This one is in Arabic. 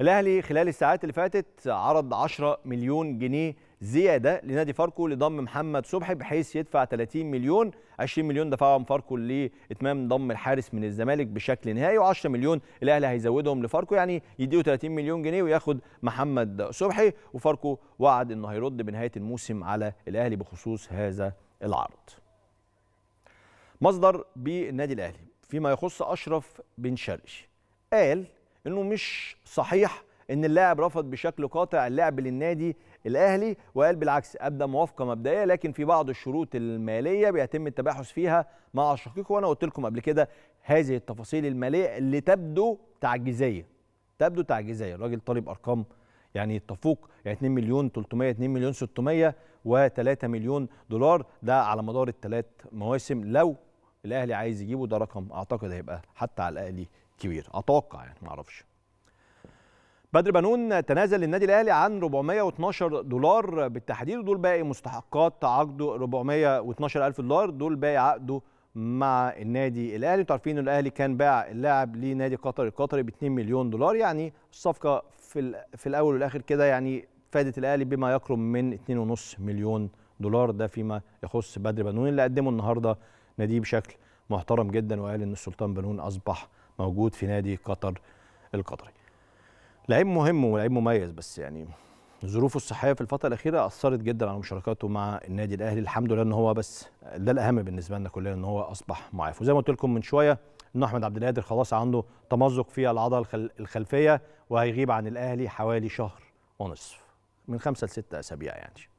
الاهلي خلال الساعات اللي فاتت عرض 10 مليون جنيه زياده لنادي فاركو لضم محمد صبحي بحيث يدفع 30 مليون 20 مليون دفعهم فاركو لاتمام ضم الحارس من الزمالك بشكل نهائي و10 مليون الاهلي هيزودهم لفاركو يعني يديله 30 مليون جنيه وياخد محمد صبحي وفاركو وعد انه هيرد بنهايه الموسم على الاهلي بخصوص هذا العرض. مصدر بالنادي الاهلي فيما يخص اشرف بن شرقي قال انه مش صحيح ان اللاعب رفض بشكل قاطع اللعب للنادي الاهلي وقال بالعكس ابدى موافقه مبدئيه لكن في بعض الشروط الماليه بيتم التباحث فيها مع شقيقه وانا قلت لكم قبل كده هذه التفاصيل الماليه اللي تبدو تعجيزيه تبدو تعجيزيه الراجل طالب ارقام يعني تفوق يعني 2 مليون 300 2 مليون 600 و3 مليون دولار ده على مدار الثلاث مواسم لو الاهلي عايز يجيبه ده رقم اعتقد هيبقى حتى على الاقل كبير اتوقع يعني ما اعرفش بدر بنون تنازل للنادي الاهلي عن 412 دولار بالتحديد ودول باقي مستحقات عقده 412 الف دولار دول باقي عقده مع النادي الاهلي انتوا عارفين الاهلي كان باع اللاعب لنادي قطر القطري ب 2 مليون دولار يعني الصفقه في في الاول والاخر كده يعني فادت الاهلي بما يقرب من 2.5 مليون دولار ده فيما يخص بدر بنون اللي قدمه النهارده ناديه بشكل محترم جدا وقال ان السلطان بنون اصبح موجود في نادي قطر القطري لعيب مهم ولعيب مميز بس يعني ظروفه الصحيه في الفتره الاخيره اثرت جدا على مشاركاته مع النادي الاهلي الحمد لله ان هو بس ده الاهم بالنسبه لنا كلنا ان هو اصبح معاف وزي ما قلت لكم من شويه ان احمد عبد القادر خلاص عنده تمزق في العضله الخلفيه وهيغيب عن الاهلي حوالي شهر ونصف من خمسه لسته اسابيع يعني